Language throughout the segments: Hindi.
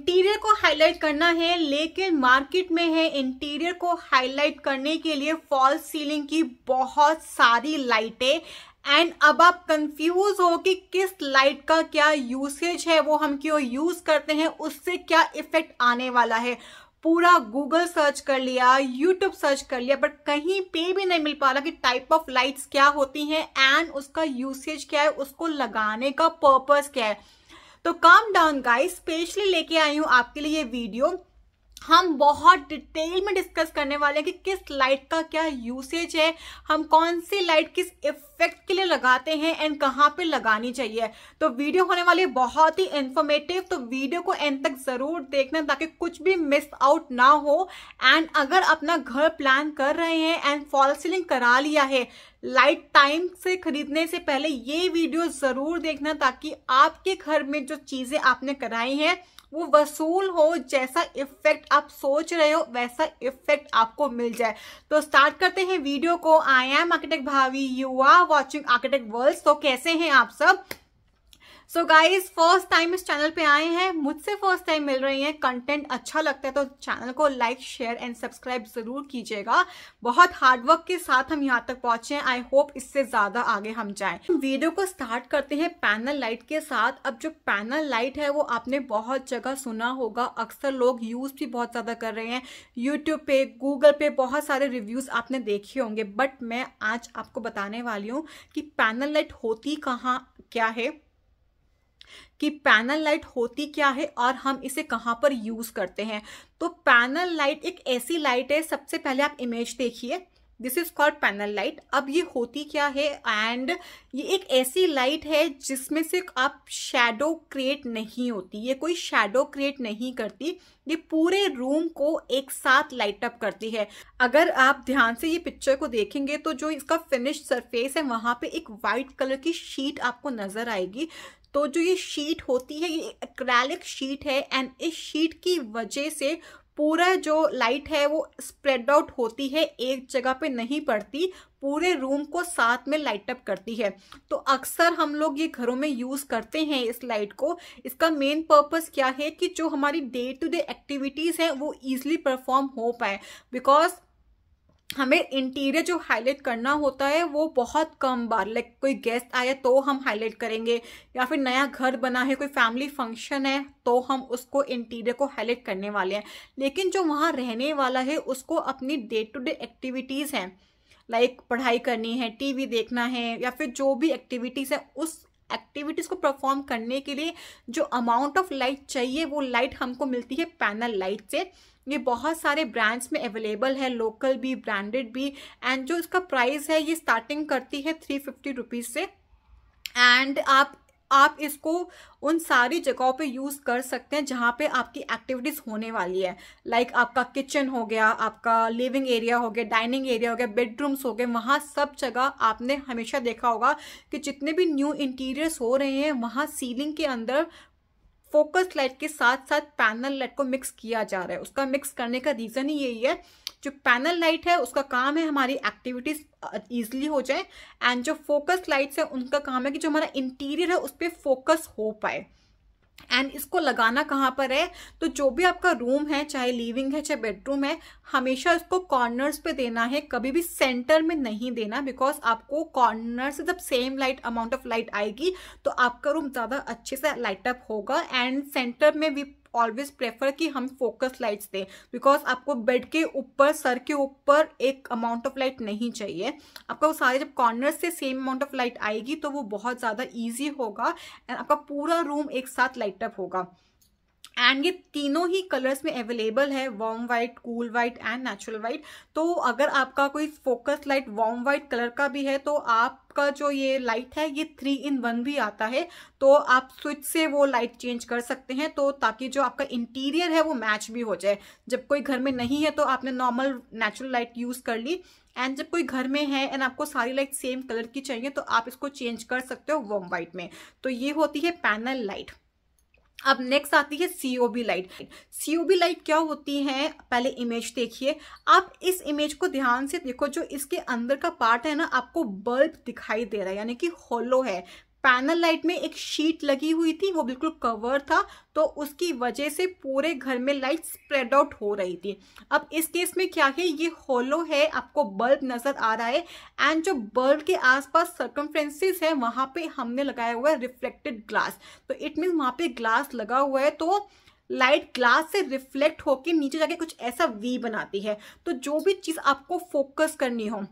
इंटीरियर को हाईलाइट करना है लेकिन मार्केट में है इंटीरियर को हाईलाइट करने के लिए फॉल्स सीलिंग की बहुत सारी लाइटें एंड अब आप कंफ्यूज हो कि किस लाइट का क्या यूसेज है वो हम क्यों यूज करते हैं उससे क्या इफेक्ट आने वाला है पूरा गूगल सर्च कर लिया यूट्यूब सर्च कर लिया बट कहीं पे भी नहीं मिल पा रहा कि टाइप ऑफ लाइट्स क्या होती हैं एंड उसका यूसेज क्या है उसको लगाने का पर्पस क्या है तो काम डाउन गाइस स्पेशली लेके आई हूँ आपके लिए ये वीडियो हम बहुत डिटेल में डिस्कस करने वाले हैं कि किस लाइट का क्या यूसेज है हम कौन सी लाइट किस इफेक्ट के लिए लगाते हैं एंड कहाँ पे लगानी चाहिए तो वीडियो होने वाली है बहुत ही इन्फॉर्मेटिव तो वीडियो को एंड तक जरूर देखना ताकि कुछ भी मिस आउट ना हो एंड अगर अपना घर प्लान कर रहे हैं एंड फॉल सीलिंग करा लिया है लाइट टाइम से खरीदने से पहले ये वीडियो जरूर देखना ताकि आपके घर में जो चीजें आपने कराई हैं वो वसूल हो जैसा इफेक्ट आप सोच रहे हो वैसा इफेक्ट आपको मिल जाए तो स्टार्ट करते हैं वीडियो को I am architect Bhavi you are watching architect world तो कैसे हैं आप सब सो गाइज फर्स्ट टाइम इस चैनल पे आए हैं मुझसे फर्स्ट टाइम मिल रही हैं कंटेंट अच्छा लगता है तो चैनल को लाइक शेयर एंड सब्सक्राइब जरूर कीजिएगा बहुत हार्डवर्क के साथ हम यहाँ तक पहुंचे हैं आई होप इससे ज्यादा आगे हम जाएं वीडियो को स्टार्ट करते हैं पैनल लाइट के साथ अब जो पैनल लाइट है वो आपने बहुत जगह सुना होगा अक्सर लोग यूज भी बहुत ज्यादा कर रहे हैं यूट्यूब पे गूगल पे बहुत सारे रिव्यूज आपने देखे होंगे बट मैं आज आपको बताने वाली हूँ कि पैनल लाइट होती कहाँ क्या है कि पैनल लाइट होती क्या है और हम इसे कहाँ पर यूज़ करते हैं तो पैनल लाइट एक ऐसी लाइट है सबसे पहले आप इमेज देखिए this is called panel light अब ये होती क्या है एंड ये एक ऐसी लाइट है जिसमें से आप शेडो क्रिएट नहीं होती ये कोई शेडो क्रिएट नहीं करती ये पूरे रूम को एक साथ लाइट अप करती है अगर आप ध्यान से ये पिक्चर को देखेंगे तो जो इसका फिनिश सरफेस है वहाँ पे एक वाइट कलर की शीट आपको नजर आएगी तो जो ये शीट होती है ये एक्रैलिक शीट है एंड इस शीट की वजह से पूरा जो लाइट है वो स्प्रेड आउट होती है एक जगह पे नहीं पड़ती पूरे रूम को साथ में लाइट अप करती है तो अक्सर हम लोग ये घरों में यूज़ करते हैं इस लाइट को इसका मेन पर्पस क्या है कि जो हमारी डे टू डे एक्टिविटीज़ हैं वो ईजिली परफॉर्म हो पाए बिकॉज हमें इंटीरियर जो हाईलाइट करना होता है वो बहुत कम बार लाइक कोई गेस्ट आया तो हम हाईलाइट करेंगे या फिर नया घर बना है कोई फैमिली फंक्शन है तो हम उसको इंटीरियर को हाईलाइट करने वाले हैं लेकिन जो वहाँ रहने वाला है उसको अपनी डे टू डे एक्टिविटीज़ हैं लाइक पढ़ाई करनी है टीवी देखना है या फिर जो भी एक्टिविटीज़ है उस एक्टिविटीज़ को परफॉर्म करने के लिए जो अमाउंट ऑफ लाइट चाहिए वो लाइट हमको मिलती है पैनल लाइट से ये बहुत सारे ब्रांड्स में अवेलेबल है लोकल भी ब्रांडेड भी एंड जो इसका प्राइस है ये स्टार्टिंग करती है थ्री फिफ्टी रुपीज़ से एंड आप आप इसको उन सारी जगहों पे यूज़ कर सकते हैं जहाँ पे आपकी एक्टिविटीज़ होने वाली है लाइक like आपका किचन हो गया आपका लिविंग एरिया हो गया डाइनिंग एरिया हो गया बेडरूम्स हो गए वहाँ सब जगह आपने हमेशा देखा होगा कि जितने भी न्यू इंटीरियर्स हो रहे हैं वहाँ सीलिंग के अंदर फोकस लाइट के साथ साथ पैनल लाइट को मिक्स किया जा रहा है उसका मिक्स करने का रीज़न ही यही है जो पैनल लाइट है उसका काम है हमारी एक्टिविटीज ईजिली हो जाए एंड जो फोकस लाइट्स है उनका काम है कि जो हमारा इंटीरियर है उस पर फोकस हो पाए एंड इसको लगाना कहाँ पर है तो जो भी आपका रूम है चाहे लिविंग है चाहे बेडरूम है हमेशा इसको कॉर्नर्स पे देना है कभी भी सेंटर में नहीं देना बिकॉज आपको कॉर्नर से जब same light amount of light आएगी तो आपका रूम ज़्यादा अच्छे से लाइट अप होगा एंड सेंटर में भी ऑलवेज प्रेफर कि हम फोकस लाइट्स दें बिकॉज आपको बेड के ऊपर सर के ऊपर एक अमाउंट ऑफ लाइट नहीं चाहिए आपका वो सारे जब कॉर्नर से सेम अमाउंट ऑफ लाइट आएगी तो वो बहुत ज़्यादा ईजी होगा एंड आपका पूरा रूम एक साथ लाइटअप होगा एंड ये तीनों ही कलर्स में अवेलेबल है warm white cool white and natural white तो अगर आपका कोई focus light warm white colour का भी है तो आप का जो ये लाइट है ये थ्री इन वन भी आता है तो आप स्विच से वो लाइट चेंज कर सकते हैं तो ताकि जो आपका इंटीरियर है वो मैच भी हो जाए जब कोई घर में नहीं है तो आपने नॉर्मल नेचुरल लाइट यूज़ कर ली एंड जब कोई घर में है एंड आपको सारी लाइट सेम कलर की चाहिए तो आप इसको चेंज कर सकते हो वॉम वाइट में तो ये होती है पैनल लाइट अब नेक्स्ट आती है सीओबी लाइट सीओबी लाइट क्या होती है पहले इमेज देखिए आप इस इमेज को ध्यान से देखो जो इसके अंदर का पार्ट है ना आपको बल्ब दिखाई दे रहा है यानी कि होलो है पैनल लाइट में एक शीट लगी हुई थी वो बिल्कुल कवर था तो उसकी वजह से पूरे घर में लाइट स्प्रेड आउट हो रही थी अब इस केस में क्या है ये होलो है आपको बल्ब नज़र आ रहा है एंड जो बल्ब के आसपास सर्कमफ्रेंसेस है वहाँ पे हमने लगाया हुआ है रिफ्लेक्टेड ग्लास तो इट मीन्स वहाँ पे ग्लास लगा हुआ है तो लाइट ग्लास से रिफ्लेक्ट होकर नीचे जाके कुछ ऐसा वी बनाती है तो जो भी चीज़ आपको फोकस करनी हो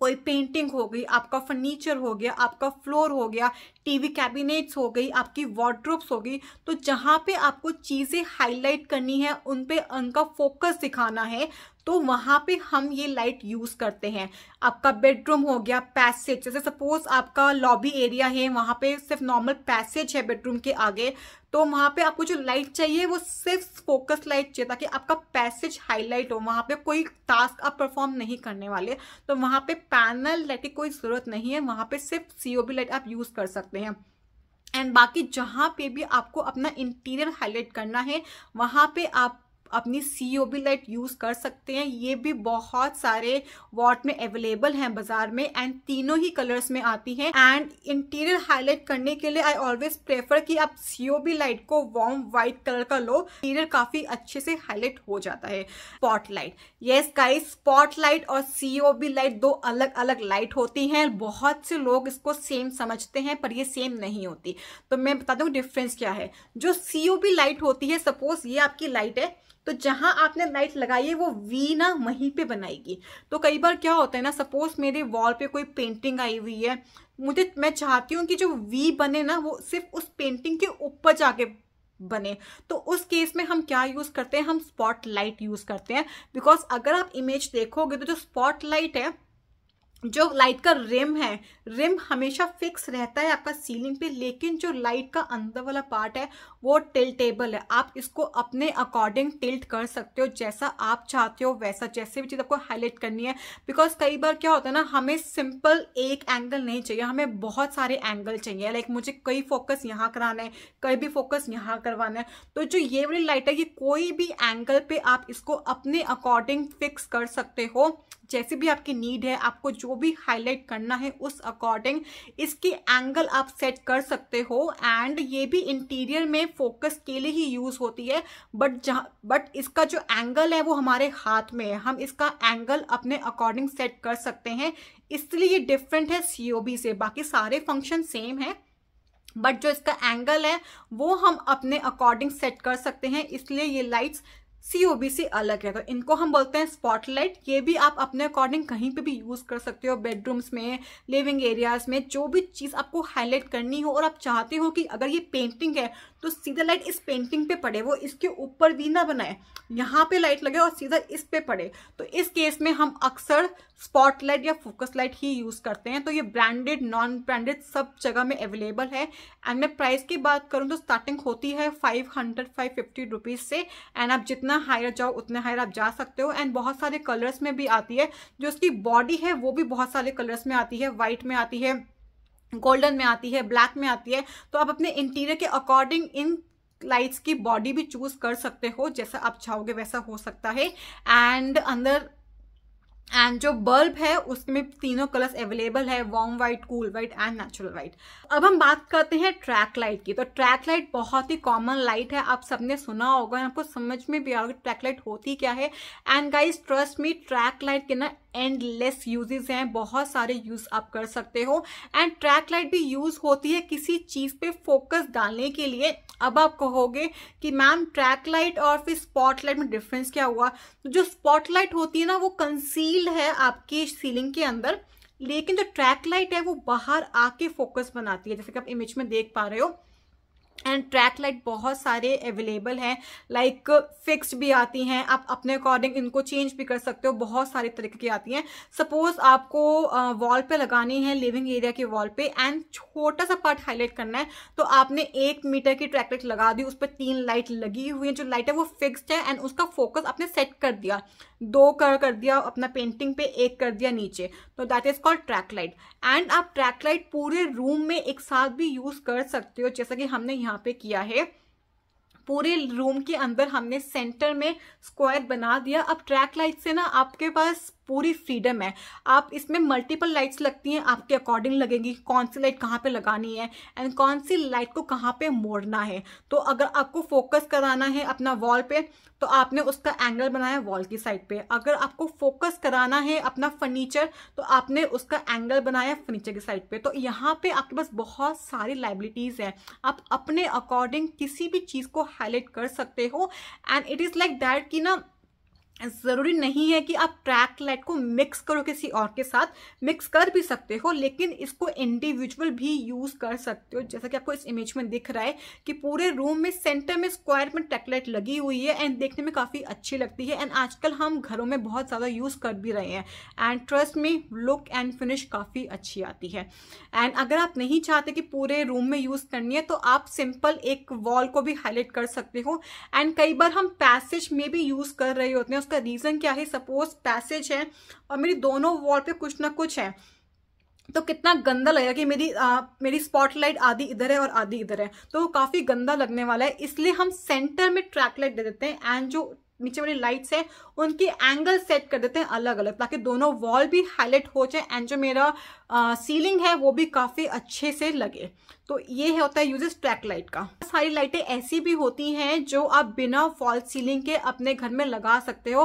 कोई पेंटिंग हो गई आपका फर्नीचर हो गया आपका फ्लोर हो गया टीवी कैबिनेट्स हो गई आपकी वार्ड्रोप्स हो गई तो जहाँ पे आपको चीज़ें हाईलाइट करनी है उन पे उनका फोकस दिखाना है तो वहाँ पे हम ये लाइट यूज़ करते हैं आपका बेडरूम हो गया पैसेज जैसे सपोज आपका लॉबी एरिया है वहाँ पे सिर्फ नॉर्मल पैसेज है बेडरूम के आगे तो वहाँ पे आपको जो लाइट चाहिए वो सिर्फ फोकस लाइट चाहिए ताकि आपका पैसेज हाईलाइट हो वहाँ पे कोई टास्क आप परफॉर्म नहीं करने वाले तो वहाँ पे पैनल लाइट की कोई ज़रूरत नहीं है वहाँ पे सिर्फ सीओबी लाइट आप यूज़ कर सकते हैं एंड बाकी जहाँ पे भी आपको अपना इंटीरियर हाईलाइट करना है वहाँ पे आप अपनी C O B light use कर सकते हैं ये भी बहुत सारे वॉट में अवेलेबल हैं बाजार में एंड तीनों ही कलर्स में आती हैं एंड इंटीरियर हाईलाइट करने के लिए आई ऑलवेज प्रेफर कि आप सी ओ बी लाइट को वार्म व्हाइट कलर का लो इंटीरियर काफ़ी अच्छे से हाईलाइट हो जाता है स्पॉट लाइट ये स्काई स्पॉट लाइट और सी ओ बी लाइट दो अलग अलग लाइट होती हैं बहुत से लोग इसको सेम समझते हैं पर ये सेम नहीं होती तो मैं बता दूँ डिफरेंस क्या है जो सी ओ बी लाइट होती है सपोज ये आपकी लाइट है तो जहां आपने लाइट लगाई है वो वी ना वहीं पे बनाएगी तो कई बार क्या होता है ना सपोज मेरे वॉल पे कोई पेंटिंग आई हुई है मुझे मैं चाहती हूँ कि जो वी बने ना वो सिर्फ उस पेंटिंग के ऊपर जाके बने तो उस केस में हम क्या यूज़ करते हैं हम स्पॉट लाइट यूज़ करते हैं बिकॉज अगर आप इमेज देखोगे तो जो स्पॉट लाइट है जो लाइट का रिम है रिम हमेशा फिक्स रहता है आपका सीलिंग पे लेकिन जो लाइट का अंदर वाला पार्ट है वो टिल्टेबल है आप इसको अपने अकॉर्डिंग टिल्ट कर सकते हो जैसा आप चाहते हो वैसा जैसे भी चीज़ आपको हाईलाइट करनी है बिकॉज कई बार क्या होता है ना हमें सिंपल एक एंगल नहीं चाहिए हमें बहुत सारे एंगल चाहिए लाइक मुझे कई फोकस यहाँ कराना है कई भी फोकस यहाँ करवाना है तो जो ये वाली लाइट है ये कोई भी एंगल पे आप इसको अपने अकॉर्डिंग फिक्स कर सकते हो जैसे भी आपकी नीड है आपको जो भी हाईलाइट करना है उस अकॉर्डिंग इसकी एंगल आप सेट कर सकते हो एंड ये भी इंटीरियर में फोकस के लिए ही यूज़ होती है बट जहाँ बट इसका जो एंगल है वो हमारे हाथ में है हम इसका एंगल अपने अकॉर्डिंग सेट कर सकते हैं इसलिए ये डिफरेंट है सी से बाकी सारे फंक्शन सेम है बट जो इसका एंगल है वो हम अपने अकॉर्डिंग सेट कर सकते हैं इसलिए ये लाइट्स सीओबी से अलग है तो इनको हम बोलते हैं स्पॉटलाइट ये भी आप अपने अकॉर्डिंग कहीं पे भी यूज़ कर सकते हो बेडरूम्स में लिविंग एरियाज में जो भी चीज़ आपको हाईलाइट करनी हो और आप चाहते हो कि अगर ये पेंटिंग है तो सीधा लाइट इस पेंटिंग पे पड़े वो इसके ऊपर भी ना बनाए यहाँ पे लाइट लगे और सीधा इस पे पड़े तो इस केस में हम अक्सर स्पॉटलाइट या फोकस लाइट ही यूज़ करते हैं तो ये ब्रांडेड नॉन ब्रांडेड सब जगह में अवेलेबल है एंड मैं प्राइस की बात करूँ तो स्टार्टिंग होती है five hundred five fifty rupees से एंड आप जितना जितना हायर जाओ उतने हायर आप जा सकते हो एंड बहुत सारे कलर्स में भी आती है जो उसकी बॉडी है वो भी बहुत सारे कलर्स में आती है वाइट में आती है गोल्डन में आती है ब्लैक में आती है तो आप अपने इंटीरियर के अकॉर्डिंग इन लाइट्स की बॉडी भी चूज कर सकते हो जैसा आप चाहोगे वैसा हो सकता है एंड अंदर एंड जो बल्ब है उसमें तीनों कलर्स अवेलेबल है warm white cool white and natural white अब हम बात करते हैं ट्रैक लाइट की तो ट्रैक लाइट बहुत ही कॉमन लाइट है आप सबने सुना होगा आपको समझ में भी आओगे ट्रैक लाइट होती क्या है and guys trust me track light के ना एंडलेस यूजेस हैं बहुत सारे यूज आप कर सकते हो एंड ट्रैक लाइट भी यूज होती है किसी चीज पे फोकस डालने के लिए अब आप कहोगे कि मैम ट्रैक लाइट और फिर स्पॉटलाइट में डिफरेंस क्या हुआ तो जो स्पॉटलाइट होती है ना वो कंसील्ड है आपके सीलिंग के अंदर लेकिन जो ट्रैक लाइट है वो बाहर आके फोकस बनाती है जैसे कि आप इमेज में देख पा रहे हो एंड ट्रैक लाइट बहुत सारे अवेलेबल हैं लाइक फिक्स्ड भी आती हैं आप अपने अकॉर्डिंग इनको चेंज भी कर सकते हो बहुत सारे तरीके की आती हैं सपोज आपको वॉल पे लगानी है लिविंग एरिया के वॉल पे एंड छोटा सा पार्ट हाईलाइट करना है तो आपने एक मीटर की ट्रैक लाइट लगा दी उस पर तीन लाइट लगी हुई है जो लाइट है वो फिक्सड है एंड उसका फोकस आपने सेट कर दिया दो कर कर दिया अपना पेंटिंग पे एक कर दिया नीचे तो that is called track light and आप ट्रैक लाइट पूरे रूम में एक साथ भी यूज कर सकते हो जैसा कि हमने यहाँ यहाँ पे किया है पूरे रूम के अंदर हमने सेंटर में स्क्वायर बना दिया अब ट्रैक लाइट से ना आपके पास पूरी फ्रीडम है आप इसमें मल्टीपल लाइट्स लगती हैं आपके अकॉर्डिंग लगेंगी कौन सी लाइट कहाँ पे लगानी है एंड कौन सी लाइट को कहाँ पे मोड़ना है तो अगर आपको फोकस कराना है अपना वॉल पे तो आपने उसका एंगल बनाया वॉल की साइड पे अगर आपको फोकस कराना है अपना फर्नीचर तो आपने उसका एंगल बनाया फर्नीचर की साइड पे तो यहाँ पे आपके पास बहुत सारी लाइबिलिटीज़ हैं आप अपने अकॉर्डिंग किसी भी चीज़ को हाईलाइट कर सकते हो and it is like that कि ना ज़रूरी नहीं है कि आप ट्रैक लाइट को मिक्स करो किसी और के साथ मिक्स कर भी सकते हो लेकिन इसको इंडिविजुअल भी यूज़ कर सकते हो जैसा कि आपको इस इमेज में दिख रहा है कि पूरे रूम में सेंटर में स्क्वायर में ट्रैक लाइट लगी हुई है एंड देखने में काफ़ी अच्छी लगती है एंड आजकल हम घरों में बहुत ज़्यादा यूज़ कर भी रहे हैं एंड ट्रस्ट में लुक एंड फिनिश काफ़ी अच्छी आती है एंड अगर आप नहीं चाहते कि पूरे रूम में यूज़ करनी है तो आप सिंपल एक वॉल को भी हाईलाइट कर सकते हो एंड कई बार हम पैसेज में भी यूज़ कर रहे होते हैं उसका रीज़न क्या है सपोज पैसेज है और मेरी दोनों वॉल पे कुछ ना कुछ है तो कितना गंदा लगेगा कि मेरी आ, मेरी स्पॉटलाइट आधी इधर है और आधी इधर है तो काफ़ी गंदा लगने वाला है इसलिए हम सेंटर में ट्रैक लाइट दे देते हैं एंड जो नीचे वाली लाइट्स हैं उनके एंगल सेट कर देते हैं अलग अलग ताकि दोनों वॉल भी हाईलाइट हो जाए एंड जो मेरा आ, सीलिंग है वो भी काफ़ी अच्छे से लगे तो ये होता है यूजेस ट्रैक लाइट का सारी लाइटें ऐसी भी होती हैं जो आप बिना फॉल्स सीलिंग के अपने घर में लगा सकते हो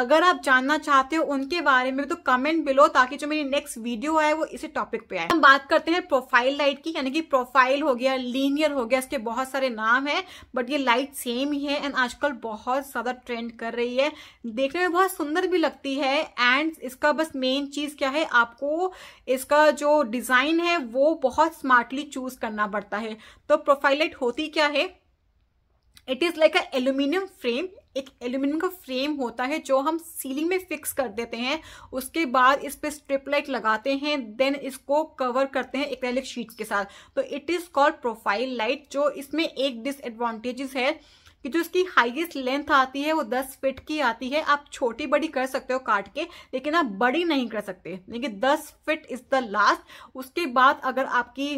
अगर आप जानना चाहते हो उनके बारे में तो कमेंट बिलो ताकि जो मेरी नेक्स्ट वीडियो आए वो इसी टॉपिक पे आए हम बात करते हैं प्रोफाइल लाइट की यानी कि प्रोफाइल हो गया लीनियर हो गया इसके बहुत सारे नाम है बट ये लाइट सेम ही है एंड आजकल बहुत ज्यादा ट्रेंड कर रही है देखने में बहुत सुंदर भी लगती है एंड इसका बस मेन चीज क्या है आपको इसका जो डिजाइन है वो बहुत स्मार्टली चूज कर करना पड़ता है तो प्रोफाइलेट होती क्या है it is like a aluminium frame एक एल्यूमिनियम का फ्रेम होता है जो हम सीलिंग में फिक्स कर देते हैं उसके बाद इस पर स्ट्रिप लाइट लगाते हैं देन इसको कवर करते हैं एक्रेलिक शीट के साथ तो it is called profile light जो इसमें एक डिसएडवांटेजेस है कि जो इसकी हाईएस्ट लेंथ आती है वो 10 फिट की आती है आप छोटी बड़ी कर सकते हो काट के लेकिन आप बड़ी नहीं कर सकते लेकिन 10 फिट इज़ द लास्ट उसके बाद अगर आपकी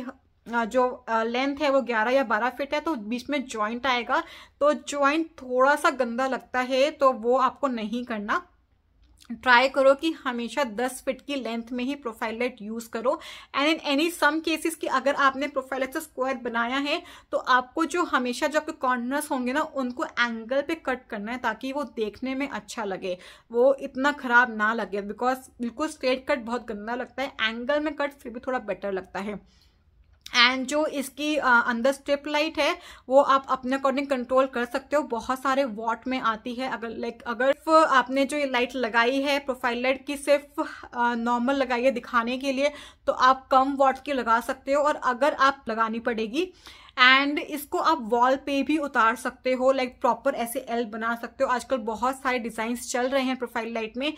जो लेंथ है वो 11 या 12 फिट है तो बीच में जॉइंट आएगा तो जॉइंट थोड़ा सा गंदा लगता है तो वो आपको नहीं करना ट्राई करो कि हमेशा 10 फिट की लेंथ में ही प्रोफाइलेट यूज करो and in any some cases कि अगर आपने प्रोफाइलेट से स्क्वायर बनाया है तो आपको जो हमेशा जो आपके कॉर्नर्स होंगे ना उनको एंगल पे कट करना है ताकि वो देखने में अच्छा लगे वो इतना खराब ना लगे बिकॉज बिल्कुल स्ट्रेट कट बहुत गंदा लगता है एंगल में कट फिर भी थोड़ा बेटर लगता है एंड जो इसकी अंदर स्ट्रिप लाइट है वो आप अपने अकॉर्डिंग कंट्रोल कर सकते हो बहुत सारे वॉट में आती है अगर लाइक अगर आपने जो ये लाइट लगाई है प्रोफाइल लाइट की सिर्फ नॉर्मल लगाई है दिखाने के लिए तो आप कम वॉट की लगा सकते हो और अगर आप लगानी पड़ेगी एंड इसको आप वॉल पे भी उतार सकते हो लाइक प्रॉपर ऐसे एल बना सकते हो आजकल बहुत सारे डिज़ाइंस चल रहे हैं प्रोफाइल लाइट में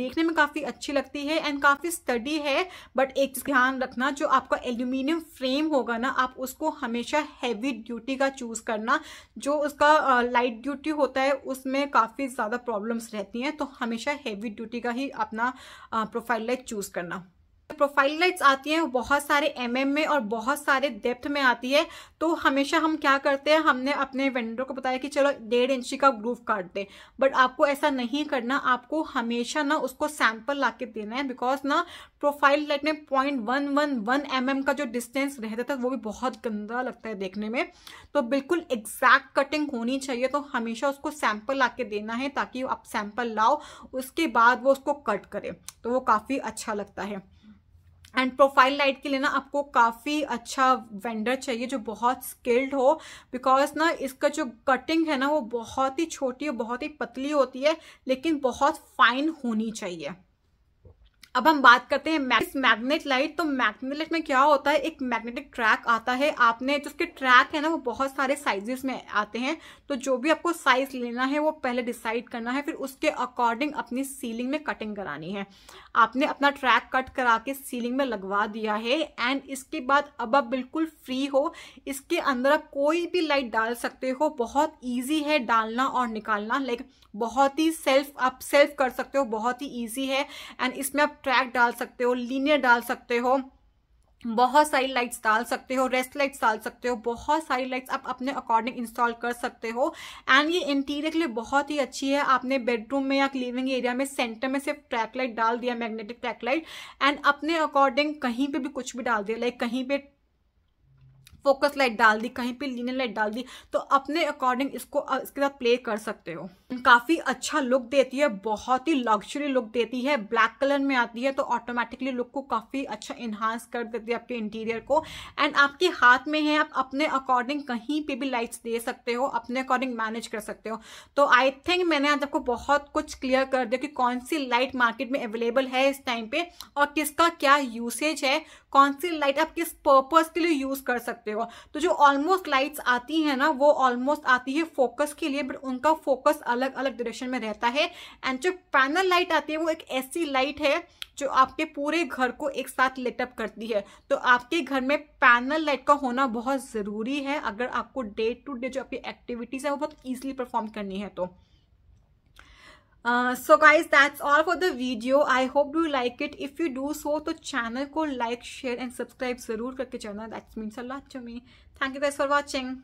देखने में काफ़ी अच्छी लगती है एंड काफ़ी स्टडी है बट एक ध्यान रखना जो आपका एल्यूमिनियम फ्रेम होगा ना आप उसको हमेशा हैवी ड्यूटी का चूज़ करना जो उसका लाइट ड्यूटी होता है उसमें काफ़ी ज़्यादा प्रॉब्लम्स रहती हैं तो हमेशा हैवी ड्यूटी का ही अपना प्रोफाइल लाइट चूज़ करना प्रोफाइल लाइट्स आती हैं बहुत सारे एम mm में और बहुत सारे डेप्थ में आती है तो हमेशा हम क्या करते हैं हमने अपने वेंडर को बताया कि चलो डेढ़ इंची का ग्रूफ काट दें बट आपको ऐसा नहीं करना आपको हमेशा ना उसको सैंपल ला के देना है बिकॉज ना प्रोफाइल लाइट में point one one one M M का जो डिस्टेंस रहता था वो भी बहुत गंदा लगता है देखने में तो बिल्कुल एग्जैक्ट कटिंग होनी चाहिए तो हमेशा उसको सैंपल ला के देना है ताकि आप सैंपल लाओ उसके बाद वो उसको कट करें तो वो काफ़ी अच्छा लगता है एंड प्रोफाइल लाइट के लिए ना आपको काफ़ी अच्छा वेंडर चाहिए जो बहुत स्किल्ड हो बिकॉज ना इसका जो कटिंग है ना वो बहुत ही छोटी और बहुत ही पतली होती है लेकिन बहुत फाइन होनी चाहिए अब हम बात करते हैं मैग्नेट लाइट तो मैग्नेट लाइट में क्या होता है एक मैग्नेटिक ट्रैक आता है आपने जिसके ट्रैक है ना वो बहुत सारे साइजेस में आते हैं तो जो भी आपको साइज लेना है वो पहले डिसाइड करना है फिर उसके अकॉर्डिंग अपनी सीलिंग में कटिंग करानी है आपने अपना ट्रैक कट करा के सीलिंग में लगवा दिया है एंड इसके बाद अब आप बिल्कुल फ्री हो इसके अंदर आप कोई भी लाइट डाल सकते हो बहुत ईजी है डालना और निकालना लाइक बहुत ही सेल्फ आप सेल्फ कर सकते हो बहुत ही ईजी है एंड इसमें आप ट्रैक डाल सकते हो लीनियर डाल सकते हो बहुत सारी लाइट्स डाल सकते हो रेस्ट लाइट्स डाल सकते हो बहुत सारी लाइट्स आप अपने अकॉर्डिंग इंस्टॉल कर सकते हो एंड ये इंटीरियर के लिए बहुत ही अच्छी है आपने बेडरूम में या लिविंग एरिया में सेंटर में सिर्फ ट्रैक लाइट डाल दिया मैग्नेटिक ट्रैक लाइट एंड अपने अकॉर्डिंग कहीं पे भी कुछ भी डाल दिया लाइक कहीं पर फोकस लाइट डाल दी कहीं पे लीनर लाइट डाल दी तो अपने अकॉर्डिंग इसको इसके साथ प्ले कर सकते हो काफ़ी अच्छा लुक देती है बहुत ही लग्जरी लुक देती है ब्लैक कलर में आती है तो ऑटोमेटिकली लुक को काफ़ी अच्छा इन्हांस कर देती है आपके इंटीरियर को एंड आपके हाथ में है आप अपने अकॉर्डिंग कहीं पे भी लाइट्स दे सकते हो अपने अकॉर्डिंग मैनेज कर सकते हो तो आई थिंक मैंने आज आपको बहुत कुछ क्लियर कर दिया कि कौन सी लाइट मार्केट में अवेलेबल है इस टाइम पे और किसका क्या यूसेज है कौन सी लाइट आप किस पर्पज़ के लिए यूज़ कर सकते हो करेगा तो जो ऑलमोस्ट लाइट्स आती हैं ना वो ऑलमोस्ट आती है फोकस के लिए बट उनका फोकस अलग अलग डायरेक्शन में रहता है एंड जो पैनल लाइट आती है वो एक ऐसी लाइट है जो आपके पूरे घर को एक साथ लेटअप करती है तो आपके घर में पैनल लाइट का होना बहुत ज़रूरी है अगर आपको डे टू डे जो आपकी एक्टिविटीज़ है वो बहुत ईजिली परफॉर्म करनी है तो Uh, so guys that's all for the video i hope you like it if you do so to channel ko like share and subscribe zarur karke channel that means a lot to me thank you guys for watching